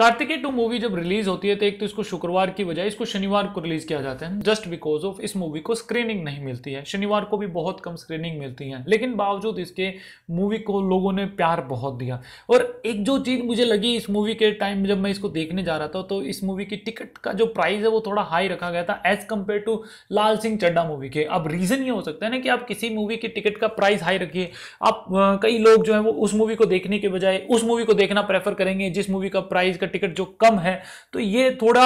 Kartiki two movie जब release होती है तो एक तो इसको शुक्रवार की बजाय इसको शनिवार को रिलीज किया जाता है जस्ट बिकॉज ऑफ इस मूवी को स्क्रीनिंग नहीं मिलती है शनिवार को भी बहुत कम स्क्रीनिंग मिलती है लेकिन बावजूद इसके मूवी को लोगों ने प्यार बहुत दिया और एक जो चीज़ मुझे लगी इस मूवी के टाइम जब मैं इसको देखने जा रहा था तो इस मूवी की टिकट का जो प्राइस है वो थोड़ा हाई रखा गया था as compared to Laal Singh Chaddha movie के अब रीज़न ये हो सकता है ना कि आप किसी मूवी की टिकट का प्राइस हाई रखिए आप कई लोग जो है वो उस मूवी को देखने के बजाय उस मूवी को देखना प्रेफर करेंगे जिस मूवी का प्राइस का टिकट जो कम है तो ये थोड़ा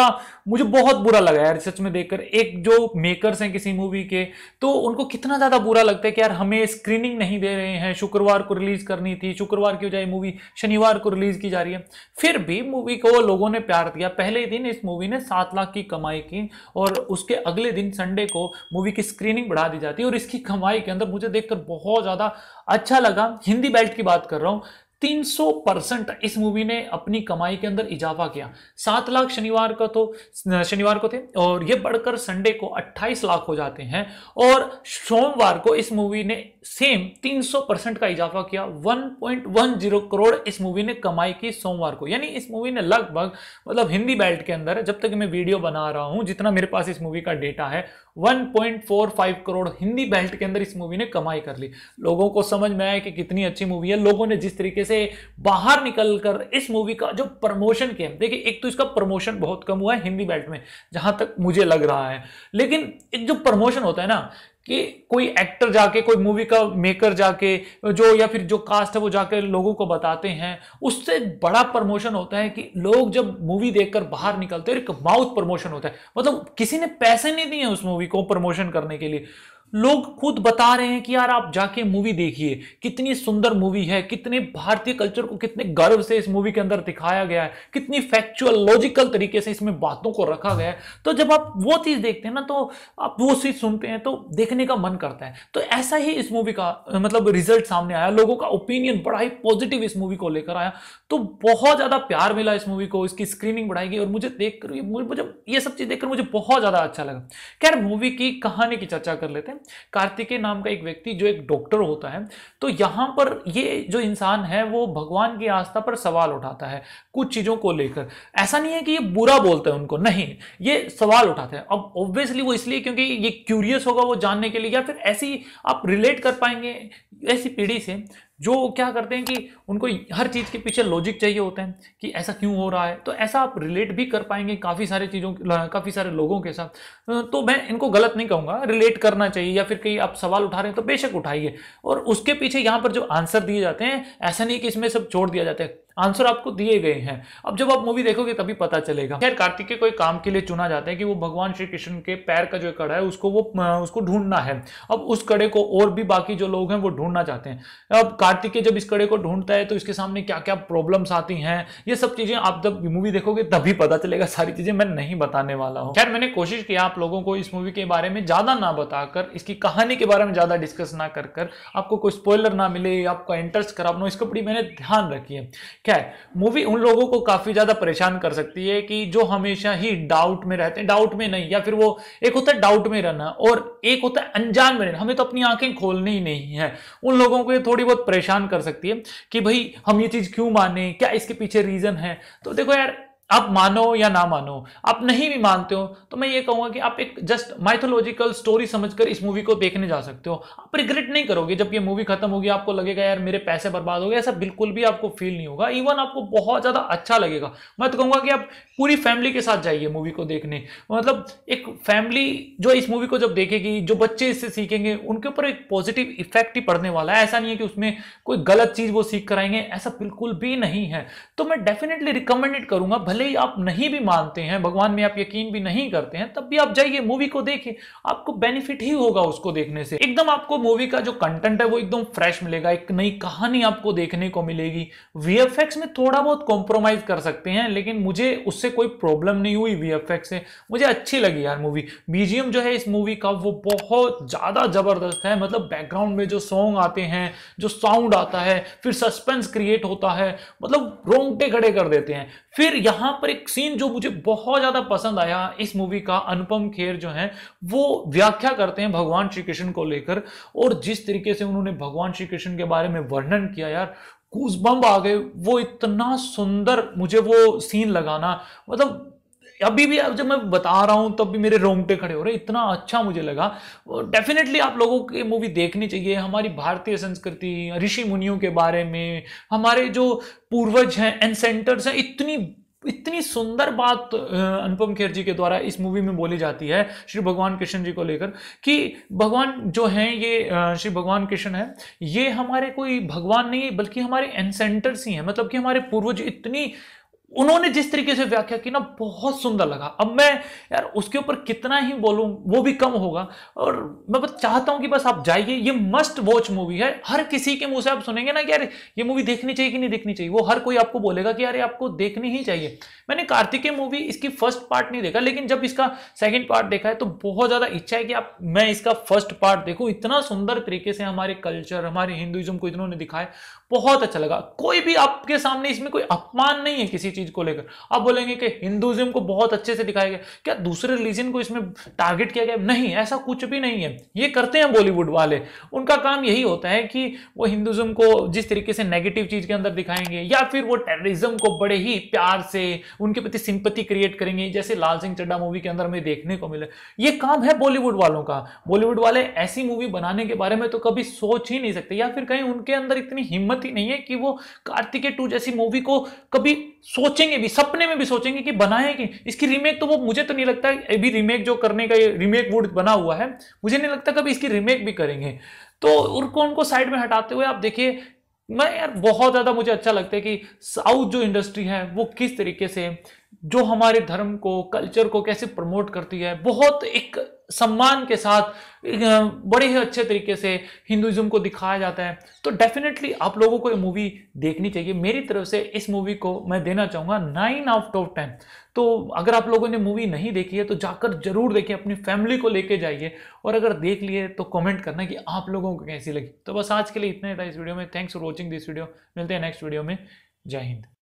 मुझे बहुत बुरा लगा यार सच में देखकर एक जो मेकर्स हैं किसी मूवी के तो उनको कितना ज़्यादा बुरा लगता है कि यार हमें स्क्रीनिंग नहीं दे रहे हैं शुक्रवार को रिलीज़ करनी थी शुक्रवार की बजाय मूवी शनिवार को रिलीज़ की जा रही है फिर भी मूवी को लोगों ने प्यार दिया पहले दिन इस मूवी ने सात लाख की कमाई की और उसके अगले दिन संडे को मूवी की स्क्रीनिंग बढ़ा दी जाती है और इसकी कमाई के अंदर मुझे देखकर बहुत ज़्यादा अच्छा लगा हिंदी बेल्ट की बात कर रहा हूं 300 परसेंट इस मूवी ने अपनी कमाई के अंदर इजाफा किया सात लाख शनिवार का तो शनिवार को थे और ये बढ़कर संडे को 28 लाख हो जाते हैं और सोमवार को इस मूवी ने सेम 300 परसेंट का इजाफा किया 1.10 करोड़ इस मूवी ने कमाई की सोमवार को यानी इस मूवी ने लगभग मतलब हिंदी बेल्ट के अंदर जब तक मैं वीडियो बना रहा हूं जितना मेरे पास इस मूवी का डेटा है 1.45 करोड़ हिंदी बेल्ट के अंदर इस मूवी ने कमाई कर ली लोगों को समझ में आया कि कितनी अच्छी मूवी है लोगों ने जिस तरीके से से बाहर निकलकर इस मूवी का जो प्रमोशन किया देखिए एक तो इसका प्रमोशन बहुत कम हुआ है हिंदी बेल्ट में जहां तक मुझे लग रहा है लेकिन एक जो प्रमोशन होता है ना कि कोई एक्टर जाके कोई मूवी का मेकर जाके जो या फिर जो कास्ट है वो जाके लोगों को बताते हैं उससे बड़ा प्रमोशन होता है कि लोग जब मूवी देखकर बाहर निकलते हैं एक माउथ प्रमोशन होता है मतलब किसी ने पैसे नहीं दिए उस मूवी को प्रमोशन करने के लिए लोग खुद बता रहे हैं कि यार आप जाके मूवी देखिए कितनी सुंदर मूवी है कितने भारतीय कल्चर को कितने गर्व से इस मूवी के अंदर दिखाया गया है कितनी फैक्चुअल लॉजिकल तरीके से इसमें बातों को रखा गया है तो जब आप वो चीज़ देखते हैं ना तो आप वो चीज़ सुनते हैं तो देखने का मन करता है तो ऐसा ही इस मूवी का मतलब रिजल्ट सामने आया लोगों का ओपिनियन बड़ा ही पॉजिटिव इस मूवी को लेकर आया तो बहुत ज़्यादा प्यार मिला इस मूवी को इसकी स्क्रीनिंग बढ़ाई गई और मुझे देख कर मुझे ये सब चीज़ देखकर मुझे बहुत ज़्यादा अच्छा लगा खैर मूवी की कहानी की चर्चा कर लेते हैं कार्तिकेय नाम का एक व्यक्ति जो एक डॉक्टर होता है तो यहाँ पर ये जो इंसान है वो भगवान की आस्था पर सवाल उठाता है कुछ चीज़ों को लेकर ऐसा नहीं है कि ये बुरा बोलता है उनको नहीं ये सवाल उठाते हैं अब ऑब्वियसली वो इसलिए क्योंकि ये क्यूरियस होगा वो जानने के लिए या फिर ऐसी आप रिलेट कर पाएंगे ऐसी पीढ़ी से जो क्या करते हैं कि उनको हर चीज़ के पीछे लॉजिक चाहिए होते हैं कि ऐसा क्यों हो रहा है तो ऐसा आप रिलेट भी कर पाएंगे काफ़ी सारी चीज़ों काफ़ी सारे लोगों के साथ तो मैं इनको गलत नहीं कहूँगा रिलेट करना चाहिए या फिर कहीं आप सवाल उठा रहे हैं तो बेशक उठाइए और उसके पीछे यहाँ पर जो आंसर दिए जाते हैं ऐसा नहीं कि इसमें सब छोड़ दिया जाता है आंसर आपको दिए गए हैं अब जब आप मूवी देखोगे तभी पता चलेगा खैर कार्तिक के कोई काम के लिए चुना जाता है कि वो भगवान श्री कृष्ण के पैर का जो कड़ा है उसको वो उसको ढूंढना है अब उस कड़े को और भी बाकी जो लोग हैं वो ढूंढना चाहते हैं अब कार्तिक जब इस कड़े को ढूंढता है तो इसके सामने क्या क्या प्रॉब्लम्स आती हैं ये सब चीजें आप जब मूवी देखोगे तभी पता चलेगा सारी चीजें मैं नहीं बताने वाला हूँ खैर मैंने कोशिश किया आप लोगों को इस मूवी के बारे में ज्यादा ना बताकर इसकी कहानी के बारे में ज्यादा डिस्कस ना कर आपको कोई स्पॉयलर ना मिले आपका इंटरेस्ट खराब ना इसके बड़ी मैंने ध्यान रखी है क्या है मूवी उन लोगों को काफी ज्यादा परेशान कर सकती है कि जो हमेशा ही डाउट में रहते हैं डाउट में नहीं या फिर वो एक होता है डाउट में रहना और एक होता है अनजान में रहना हमें तो अपनी आंखें खोलनी ही नहीं है उन लोगों को ये थोड़ी बहुत परेशान कर सकती है कि भाई हम ये चीज क्यों माने क्या इसके पीछे रीजन है तो देखो यार आप मानो या ना मानो आप नहीं भी मानते हो तो मैं ये कहूंगा कि आप एक जस्ट माइथोलॉजिकल स्टोरी समझकर इस मूवी को देखने जा सकते हो आप रिग्रेट नहीं करोगे जब ये मूवी खत्म होगी आपको लगेगा यार मेरे पैसे बर्बाद हो गए ऐसा बिल्कुल भी आपको फील नहीं होगा इवन आपको बहुत ज़्यादा अच्छा लगेगा मैं तो कहूंगा कि आप पूरी फैमिली के साथ जाइए मूवी को देखने मतलब एक फैमिली जो इस मूवी को जब देखेगी जो बच्चे इससे सीखेंगे उनके ऊपर एक पॉजिटिव इफेक्ट ही पड़ने वाला है ऐसा नहीं है कि उसमें कोई गलत चीज़ वो सीख कराएंगे ऐसा बिल्कुल भी नहीं है तो मैं डेफिनेटली रिकमेंडेड करूंगा भले ही आप नहीं भी मानते हैं भगवान में आप यकीन भी नहीं करते हैं तब भी आप जाइए मूवी को देखिए आपको बेनिफिट ही होगा उसको देखने से एकदम आपको मूवी का जो कंटेंट है वो एकदम फ्रेश मिलेगा एक नई कहानी आपको देखने को मिलेगी वी में थोड़ा बहुत कॉम्प्रोमाइज कर सकते हैं लेकिन मुझे उससे कोई प्रॉब्लम नहीं हुई वी से मुझे अच्छी लगी यार मूवी बीजीएम जो है इस मूवी का वो बहुत ज्यादा जबरदस्त है मतलब बैकग्राउंड में जो सॉन्ग आते हैं जो साउंड आता है फिर सस्पेंस क्रिएट होता है मतलब रोंगटे खड़े कर देते हैं फिर यहां यहां पर एक सीन जो मुझे बहुत ज्यादा पसंद आया इस मूवी का अनुपम खेर जो है वो व्याख्या करते हैं भगवान श्री कृष्ण को लेकर और जिस तरीके से उन्होंने भगवान श्री कृष्ण के बारे में वर्णन किया यार गूजबम्ब आ गए वो इतना सुंदर मुझे वो सीन लगाना मतलब अभी भी जब मैं बता रहा हूं तब भी मेरे रोंगटे खड़े हो रहे इतना अच्छा मुझे लगा डेफिनेटली आप लोगों की मूवी देखनी चाहिए हमारी भारतीय संस्कृति ऋषि मुनियों के बारे में हमारे जो पूर्वज हैं एंसेंटर्स हैं इतनी इतनी सुंदर बात अनुपम खेर जी के द्वारा इस मूवी में बोली जाती है श्री भगवान कृष्ण जी को लेकर कि भगवान जो हैं ये श्री भगवान कृष्ण है ये हमारे कोई भगवान नहीं बल्कि हमारे एनसेंटर्स ही हैं मतलब कि हमारे पूर्वज इतनी उन्होंने जिस तरीके से व्याख्या की ना बहुत सुंदर लगा अब मैं यार उसके ऊपर कितना ही बोलूं वो भी कम होगा और मैं बस चाहता हूं कि बस आप जाइए ये मस्ट वॉच मूवी है हर किसी के मुंह से आप सुनेंगे ना कि यार ये मूवी देखनी चाहिए कि नहीं देखनी चाहिए वो हर कोई आपको बोलेगा कि यार आपको देखनी ही चाहिए मैंने कार्तिकेय मूवी इसकी फर्स्ट पार्ट नहीं देखा लेकिन जब इसका सेकेंड पार्ट देखा है तो बहुत ज़्यादा इच्छा है कि आप मैं इसका फर्स्ट पार्ट देखूँ इतना सुंदर तरीके से हमारे कल्चर हमारे हिंदुइज्म को इन्होंने दिखाया बहुत अच्छा लगा कोई भी आपके सामने इसमें कोई अपमान नहीं है किसी चीज को लेकर आप बोलेंगे कि हिंदुज्म को बहुत अच्छे से दिखाया गया क्या दूसरे रिलीजन को इसमें टारगेट किया गया नहीं ऐसा कुछ भी नहीं है ये करते हैं बॉलीवुड वाले उनका काम यही होता है कि वो हिंदुज्म को जिस तरीके से नेगेटिव चीज के अंदर दिखाएंगे या फिर वो टेररिज्म को बड़े ही प्यार से उनके प्रति सिंपति क्रिएट करेंगे जैसे लाल सिंह चड्डा मूवी के अंदर हमें देखने को मिले ये काम है बॉलीवुड वालों का बॉलीवुड वाले ऐसी मूवी बनाने के बारे में तो कभी सोच ही नहीं सकते या फिर कहीं उनके अंदर इतनी हिम्मत ही नहीं है कि वो कार्तिकेय टू जैसी मूवी को कभी सोचेंगे भी सपने में भी सोचेंगे कि बनाएंगे इसकी रीमेक तो वो मुझे तो नहीं लगता अभी रीमेक जो करने का रीमेक वुड बना हुआ है मुझे नहीं लगता कभी इसकी रीमेक भी करेंगे तो उनको उनको साइड में हटाते हुए आप देखिए मैं यार बहुत ज़्यादा मुझे अच्छा लगता है कि साउथ जो इंडस्ट्री है वो किस तरीके से जो हमारे धर्म को कल्चर को कैसे प्रमोट करती है बहुत एक सम्मान के साथ बड़े ही अच्छे तरीके से हिंदुज़म को दिखाया जाता है तो डेफिनेटली आप लोगों को ये मूवी देखनी चाहिए मेरी तरफ से इस मूवी को मैं देना चाहूँगा नाइन आउट ऑफ टेन तो अगर आप लोगों ने मूवी नहीं देखी है तो जाकर जरूर देखिए अपनी फैमिली को लेके जाइए और अगर देख लिए तो कमेंट करना कि आप लोगों को कैसी लगी तो बस आज के लिए इतना ही था इस वीडियो में thanks for watching this video मिलते हैं नेक्स्ट वीडियो में जय हिंद